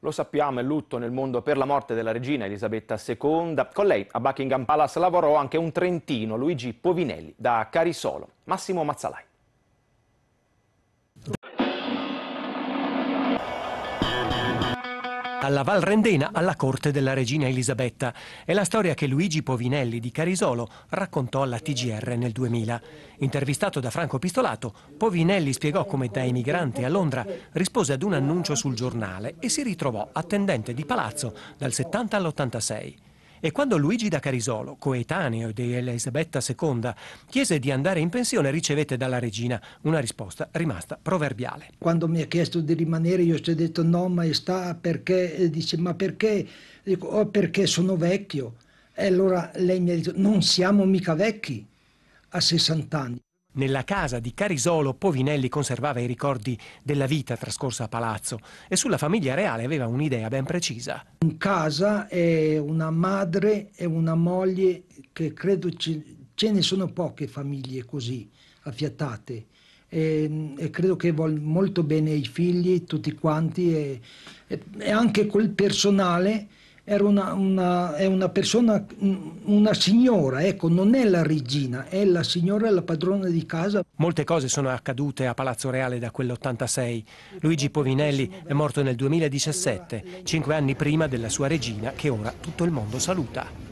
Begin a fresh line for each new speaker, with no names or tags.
Lo sappiamo, è lutto nel mondo per la morte della regina Elisabetta II. Con lei a Buckingham Palace lavorò anche un trentino, Luigi Povinelli, da Carisolo. Massimo Mazzalai. Alla Val Rendena, alla corte della regina Elisabetta. È la storia che Luigi Povinelli di Carisolo raccontò alla TGR nel 2000. Intervistato da Franco Pistolato, Povinelli spiegò come da emigrante a Londra rispose ad un annuncio sul giornale e si ritrovò attendente di palazzo dal 70 all'86. E quando Luigi da Carisolo, coetaneo di Elisabetta II, chiese di andare in pensione, ricevette dalla regina una risposta rimasta proverbiale.
Quando mi ha chiesto di rimanere, io ci ho detto no, maestà, perché? E dice, ma perché? Dico, oh, perché sono vecchio. E allora lei mi ha detto, non siamo mica vecchi a 60 anni.
Nella casa di Carisolo Povinelli conservava i ricordi della vita trascorsa a palazzo e sulla famiglia reale aveva un'idea ben precisa.
In casa è una madre e una moglie che credo ce, ne sono poche famiglie così affiatate e, e credo che voglia molto bene i figli, tutti quanti e, e anche quel personale era una, una, è una persona, una signora, ecco, non è la regina, è la signora, la padrona di casa. Molte
cose sono accadute a Palazzo Reale da quell'86. Luigi Povinelli è morto nel
2017, cinque anni prima della sua regina che ora tutto il mondo saluta.